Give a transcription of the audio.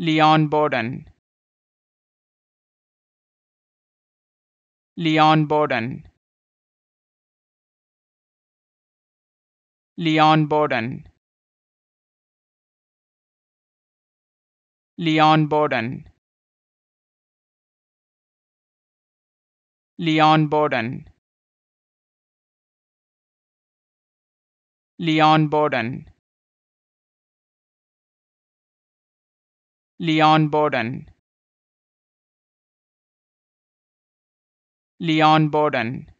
Leon Borden. Leon Borden. Leon Borden. Leon Borden. Leon Borden. Leon Borden. Leon Borden. Leon Borden.